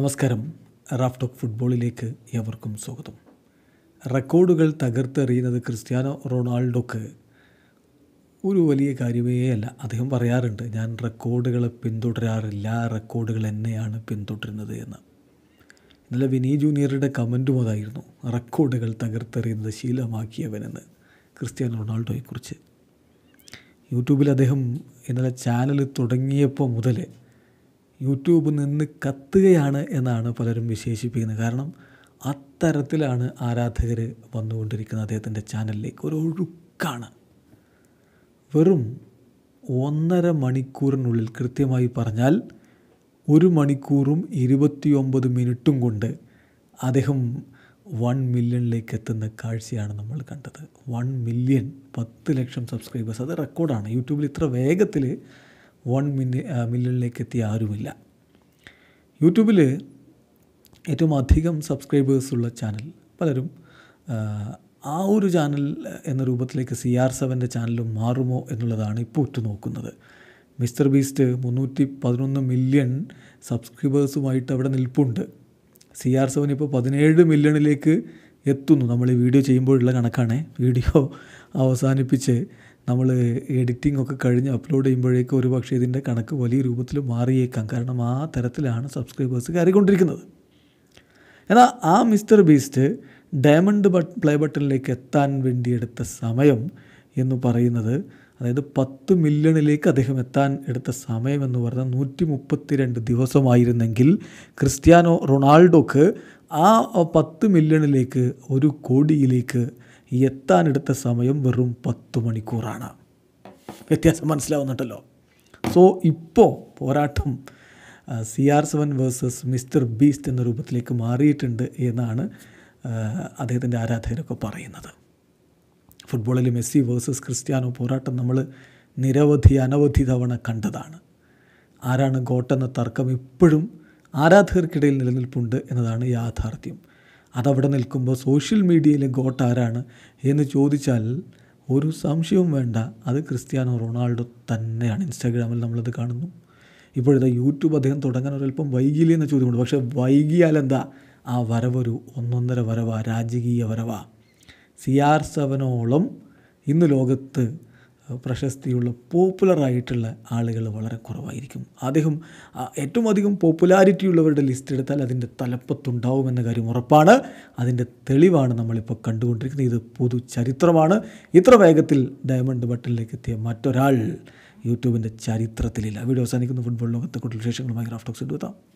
നമസ്കാരം Raf talk ഫുട്ബോളിലേക്ക് ഏവർക്കും സ്വാഗതം റെക്കോർഡുകൾ തകർത്തെറിയുന്നത് ക്രിസ്ത്യാനോ റൊണാൾഡോക്ക് ഒരു വലിയ കാര്യമേ അല്ല അദ്ദേഹം പറയാറുണ്ട് ഞാൻ റെക്കോർഡുകളെ പിന്തുടരാറില്ല റെക്കോർഡുകൾ എന്നെയാണ് പിന്തുടരുന്നത് എന്ന് ഇന്നലെ വിനി ജൂനിയറുടെ കമൻറ്റും അതായിരുന്നു റെക്കോർഡുകൾ തകർത്തെറിയുന്നത് ശീലമാക്കിയവനെന്ന് ക്രിസ്ത്യാനോ റൊണാൾഡോയെക്കുറിച്ച് യൂട്യൂബിൽ അദ്ദേഹം ഇന്നലെ ചാനൽ തുടങ്ങിയപ്പോൾ മുതൽ യൂട്യൂബ് നിന്ന് കത്തുകയാണ് എന്നാണ് പലരും വിശേഷിപ്പിക്കുന്നത് കാരണം അത്തരത്തിലാണ് ആരാധകർ വന്നുകൊണ്ടിരിക്കുന്നത് അദ്ദേഹത്തിൻ്റെ ചാനലിലേക്ക് ഒരു ഒഴുക്കാണ് വെറും ഒന്നര മണിക്കൂറിനുള്ളിൽ കൃത്യമായി പറഞ്ഞാൽ ഒരു മണിക്കൂറും ഇരുപത്തിയൊമ്പത് മിനിറ്റും കൊണ്ട് അദ്ദേഹം വൺ മില്യണിലേക്ക് എത്തുന്ന കാഴ്ചയാണ് നമ്മൾ കണ്ടത് വൺ മില്യൺ പത്ത് ലക്ഷം സബ്സ്ക്രൈബേഴ്സ് അത് റെക്കോർഡാണ് യൂട്യൂബിൽ ഇത്ര വേഗത്തിൽ വൺ മില്യ മില്യണിലേക്ക് എത്തി ആരുമില്ല യൂട്യൂബിൽ ഏറ്റവും അധികം സബ്സ്ക്രൈബേഴ്സ് ഉള്ള ചാനൽ പലരും ആ ഒരു ചാനൽ എന്ന രൂപത്തിലേക്ക് സി ആർ സെവൻ്റെ ചാനലും മാറുമോ എന്നുള്ളതാണ് ഇപ്പോൾ ഉറ്റുനോക്കുന്നത് മിസ്റ്റർ ബീസ്റ്റ് മുന്നൂറ്റി പതിനൊന്ന് മില്യൺ സബ്സ്ക്രൈബേഴ്സുമായിട്ട് അവിടെ നിൽപ്പുണ്ട് സി ആർ സെവൻ ഇപ്പോൾ പതിനേഴ് മില്യണിലേക്ക് എത്തുന്നു നമ്മൾ ഈ വീഡിയോ ചെയ്യുമ്പോഴുള്ള കണക്കാണ് വീഡിയോ അവസാനിപ്പിച്ച് നമ്മൾ എഡിറ്റിംഗ് ഒക്കെ കഴിഞ്ഞ് അപ്ലോഡ് ചെയ്യുമ്പോഴേക്കും ഒരു പക്ഷേ ഇതിൻ്റെ കണക്ക് വലിയ രൂപത്തിൽ മാറിയേക്കാം കാരണം ആ തരത്തിലാണ് സബ്സ്ക്രൈബേഴ്സ് കയറിക്കൊണ്ടിരിക്കുന്നത് എന്നാൽ ആ Mr Beast diamond but play ബട്ടണിലേക്ക് എത്താൻ വേണ്ടി എടുത്ത സമയം എന്ന് പറയുന്നത് അതായത് പത്ത് മില്യണിലേക്ക് അദ്ദേഹം എത്താൻ എടുത്ത സമയം എന്ന് പറഞ്ഞാൽ നൂറ്റി രണ്ട് ദിവസമായിരുന്നെങ്കിൽ ക്രിസ്ത്യാനോ റൊണാൾഡോക്ക് ആ പത്ത് മില്യണിലേക്ക് ഒരു കോടിയിലേക്ക് എത്താനെടുത്ത സമയം വെറും പത്ത് മണിക്കൂറാണ് വ്യത്യാസം മനസ്സിലാവുന്നുണ്ടല്ലോ സോ ഇപ്പോൾ പോരാട്ടം C R seven versus Mr Beast എന്ന രൂപത്തിലേക്ക് മാറിയിട്ടുണ്ട് എന്നാണ് അദ്ദേഹത്തിൻ്റെ ആരാധകരൊക്കെ പറയുന്നത് ഫുട്ബോളിൽ മെസ്സി വേഴ്സസ് ക്രിസ്ത്യാനോ പോരാട്ടം നമ്മൾ നിരവധി അനവധി തവണ കണ്ടതാണ് ആരാണ് ഗോട്ടെന്ന തർക്കം ഇപ്പോഴും ആരാധകർക്കിടയിൽ നിലനിൽപ്പുണ്ട് എന്നതാണ് യാഥാർത്ഥ്യം അതവിടെ നിൽക്കുമ്പോൾ സോഷ്യൽ മീഡിയയിലെ ഗോട്ട് ആരാണ് എന്ന് ചോദിച്ചാൽ ഒരു സംശയവും വേണ്ട അത് ക്രിസ്ത്യാനോ റൊണാൾഡോ തന്നെയാണ് ഇൻസ്റ്റാഗ്രാമിൽ നമ്മളത് കാണുന്നു ഇപ്പോഴത്തെ യൂട്യൂബ് അദ്ദേഹം തുടങ്ങാൻ ഒരല്പം വൈകിയില്ലേ എന്ന ചോദ്യമുണ്ട് പക്ഷേ വൈകിയാലെന്താ എന്താ ആ വരവൊരു ഒന്നൊന്നര വരവാ രാജകീയ വരവാ സി ആർ സെവനോളം ഇന്ന് ലോകത്ത് പ്രശസ്തിയുള്ള പോപ്പുലറായിട്ടുള്ള ആളുകൾ വളരെ കുറവായിരിക്കും അദ്ദേഹം ഏറ്റവും അധികം പോപ്പുലാരിറ്റി ഉള്ളവരുടെ ലിസ്റ്റ് എടുത്താൽ അതിൻ്റെ തലപ്പത്തുണ്ടാവുമെന്ന കാര്യം ഉറപ്പാണ് അതിൻ്റെ തെളിവാണ് നമ്മളിപ്പോൾ കണ്ടുകൊണ്ടിരിക്കുന്നത് ഇത് പൊതു ചരിത്രമാണ് ഇത്ര വേഗത്തിൽ ഡയമണ്ട് ബട്ടണിലേക്ക് എത്തിയ മറ്റൊരാൾ യൂട്യൂബിൻ്റെ ചരിത്രത്തിലില്ല വീഡിയോ അവസാനിക്കുന്ന ഫുട്ബോൾ ലോകത്തെ കൂടുതൽ വിശേഷങ്ങളുമായി റാഫ്റ്റോക്സ് എടുത്താം